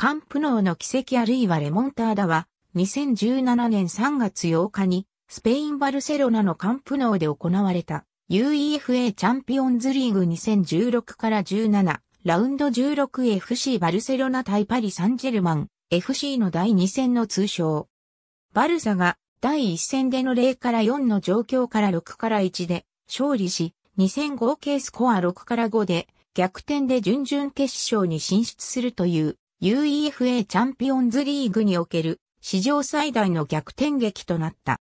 カンプノーの奇跡あるいはレモンターダは、2017年3月8日に、スペインバルセロナのカンプノーで行われた UEFA チャンピオンズリーグ2016から17ラウンド 16FC バルセロナ対パリ・サンジェルマン FC の第2戦の通称。バルサが第1戦での0から4の状況から6から1で勝利し、2戦合計スコア6から5で逆転で準々決勝に進出するという UEFA チャンピオンズリーグにおける史上最大の逆転劇となった。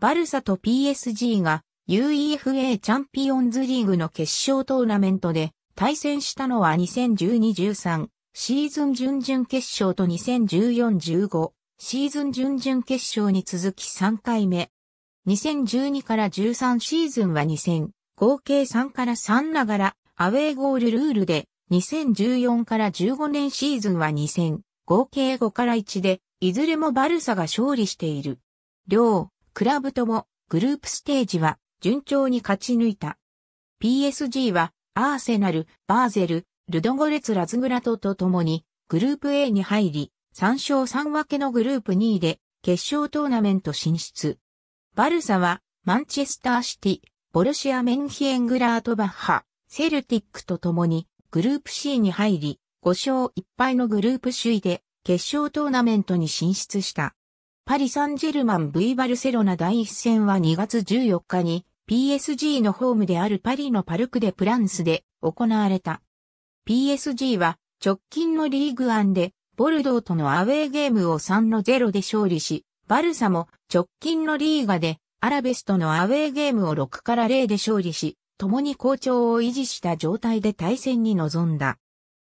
バルサと PSG が UEFA チャンピオンズリーグの決勝トーナメントで対戦したのは2012-13シーズン準々決勝と2014-15シーズン準々決勝に続き3回目。2012から13シーズンは2 0合計3から3ながらアウェーゴールルールで2014から15年シーズンは2 0合計5から1で、いずれもバルサが勝利している。両、クラブとも、グループステージは、順調に勝ち抜いた。PSG は、アーセナル、バーゼル、ルドゴレツ・ラズグラトと共に、グループ A に入り、3勝3分けのグループ2位で、決勝トーナメント進出。バルサは、マンチェスターシティ、ボルシア・メンヒエングラートバッハ、セルティックと共に、グループ C に入り、5勝1敗のグループ首位で決勝トーナメントに進出した。パリ・サンジェルマン V バルセロナ第一戦は2月14日に PSG のホームであるパリのパルクでプランスで行われた。PSG は直近のリーグ案でボルドーとのアウェーゲームを3の0で勝利し、バルサも直近のリーガでアラベスとのアウェーゲームを6から0で勝利し、共に好調を維持した状態で対戦に臨んだ。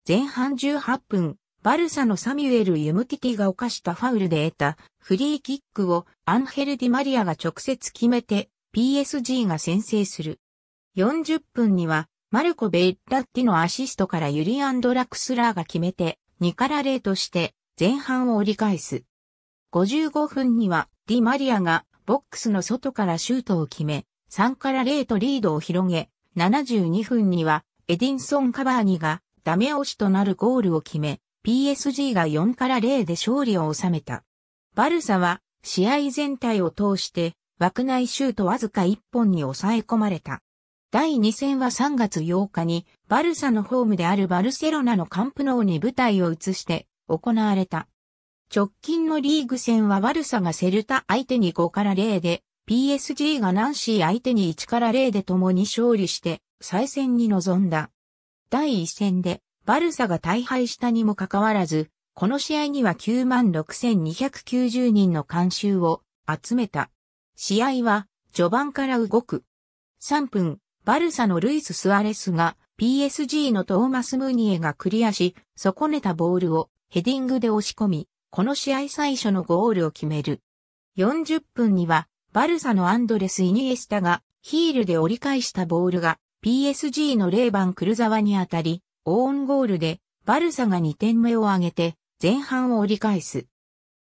前半18分、バルサのサミュエル・ユムティティが犯したファウルで得たフリーキックをアンヘル・ディマリアが直接決めて PSG が先制する。40分にはマルコ・ベッラッティのアシストからユリアンド・ラクスラーが決めて2から0として前半を折り返す。55分にはディマリアがボックスの外からシュートを決め3から0とリードを広げ、72分にはエディンソン・カバーニがダメ押しとなるゴールを決め、PSG が4から0で勝利を収めた。バルサは試合全体を通して枠内シュートわずか1本に抑え込まれた。第2戦は3月8日にバルサのホームであるバルセロナのカンプノーに舞台を移して行われた。直近のリーグ戦はバルサがセルタ相手に5から0で PSG がナンシー相手に1から0で共に勝利して再戦に臨んだ。第1戦でバルサが大敗したにもかかわらず、この試合には96,290人の監修を集めた。試合は序盤から動く。3分、バルサのルイス・スアレスが PSG のトーマス・ムニエがクリアし、損ねたボールをヘディングで押し込み、この試合最初のゴールを決める。40分にはバルサのアンドレス・イニエスタがヒールで折り返したボールが PSG の0番クルザワに当たり、オーンゴールでバルサが2点目を挙げて前半を折り返す。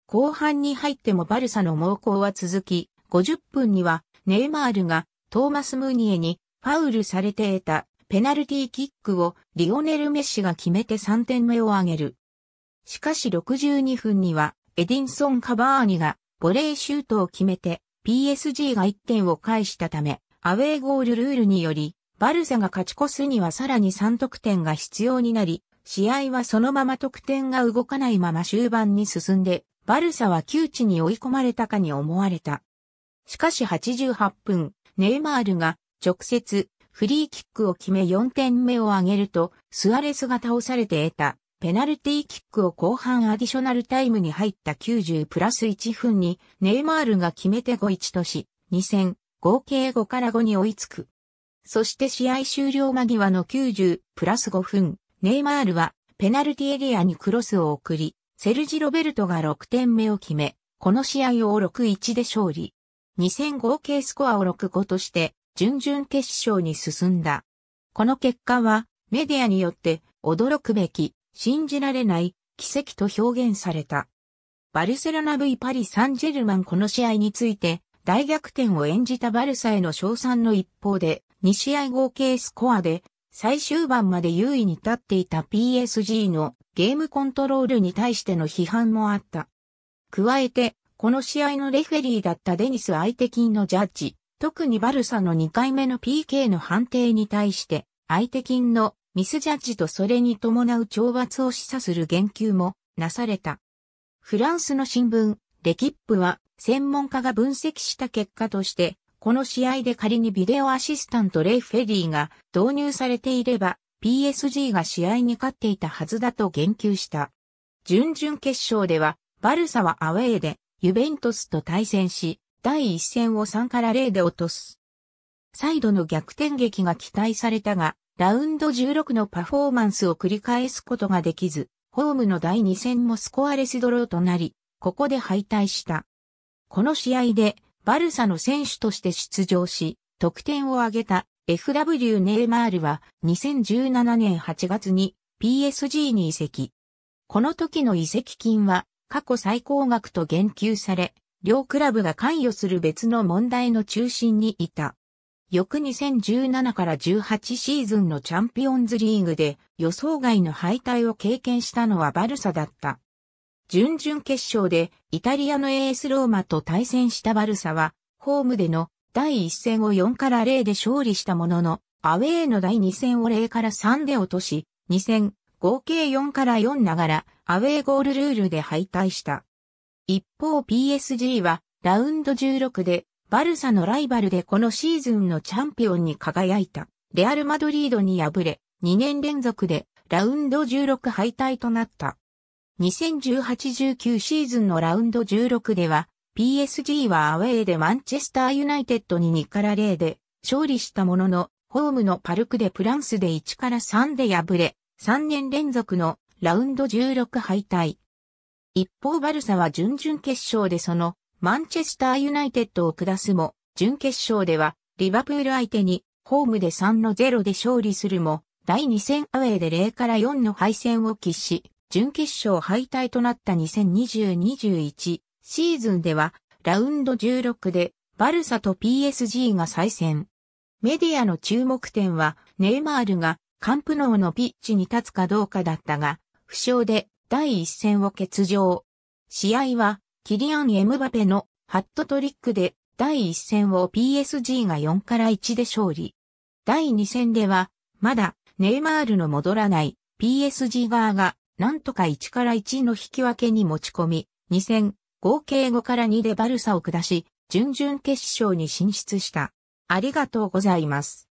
後半に入ってもバルサの猛攻は続き、50分にはネイマールがトーマス・ムーニエにファウルされて得たペナルティーキックをリオネル・メッシが決めて3点目を挙げる。しかし62分にはエディンソン・カバーニがボレーシュートを決めて PSG が1点を返したため、アウェーゴールルールにより、バルサが勝ち越すにはさらに3得点が必要になり、試合はそのまま得点が動かないまま終盤に進んで、バルサは窮地に追い込まれたかに思われた。しかし88分、ネイマールが直接フリーキックを決め4点目を挙げると、スアレスが倒されて得たペナルティーキックを後半アディショナルタイムに入った90プラス1分にネイマールが決めて5-1とし、2戦、合計5から5に追いつく。そして試合終了間際の90プラス5分、ネイマールはペナルティエリアにクロスを送り、セルジ・ロベルトが6点目を決め、この試合を6-1で勝利。2戦合計スコアを6-5として、準々決勝に進んだ。この結果は、メディアによって驚くべき信じられない奇跡と表現された。バルセロナ V パリ・サンジェルマンこの試合について大逆転を演じたバルサへの賞賛の一方で2試合合計スコアで最終盤まで優位に立っていた PSG のゲームコントロールに対しての批判もあった。加えて、この試合のレフェリーだったデニス相手金のジャッジ、特にバルサの2回目の PK の判定に対して、相手金のミスジャッジとそれに伴う懲罰を示唆する言及もなされた。フランスの新聞、レキップは専門家が分析した結果として、この試合で仮にビデオアシスタントレイ・フェリーが導入されていれば PSG が試合に勝っていたはずだと言及した。準々決勝ではバルサはアウェーでユベントスと対戦し第1戦を3から0で落とす。再度の逆転劇が期待されたがラウンド16のパフォーマンスを繰り返すことができず、ホームの第2戦もスコアレスドローとなり、ここで敗退した。この試合で、バルサの選手として出場し、得点を挙げた FW ネイマールは2017年8月に PSG に移籍。この時の移籍金は過去最高額と言及され、両クラブが関与する別の問題の中心にいた。翌2017から18シーズンのチャンピオンズリーグで予想外の敗退を経験したのはバルサだった。準々決勝でイタリアのエースローマと対戦したバルサは、ホームでの第1戦を4から0で勝利したものの、アウェーの第2戦を0から3で落とし、2戦、合計4から4ながら、アウェーゴールルールで敗退した。一方 PSG は、ラウンド16でバルサのライバルでこのシーズンのチャンピオンに輝いた、レアル・マドリードに敗れ、2年連続でラウンド16敗退となった。2018-19シーズンのラウンド16では、PSG はアウェーでマンチェスターユナイテッドに2から0で勝利したものの、ホームのパルクでプランスで1から3で敗れ、3年連続のラウンド16敗退。一方バルサは準々決勝でそのマンチェスターユナイテッドを下すも、準決勝では、リバプール相手に、ホームで3の0で勝利するも、第2戦アウェーで0から4の敗戦を喫し、準決勝敗退となった2020-21シーズンでは、ラウンド16で、バルサと PSG が再戦。メディアの注目点は、ネイマールが、カンプノーのピッチに立つかどうかだったが、負傷で第一戦を欠場。試合はキリアン・エムバペのハットトリックで第1戦を PSG が4から1で勝利。第2戦では、まだネイマールの戻らない PSG 側がなんとか1から1の引き分けに持ち込み、2戦合計5から2でバルサを下し、準々決勝に進出した。ありがとうございます。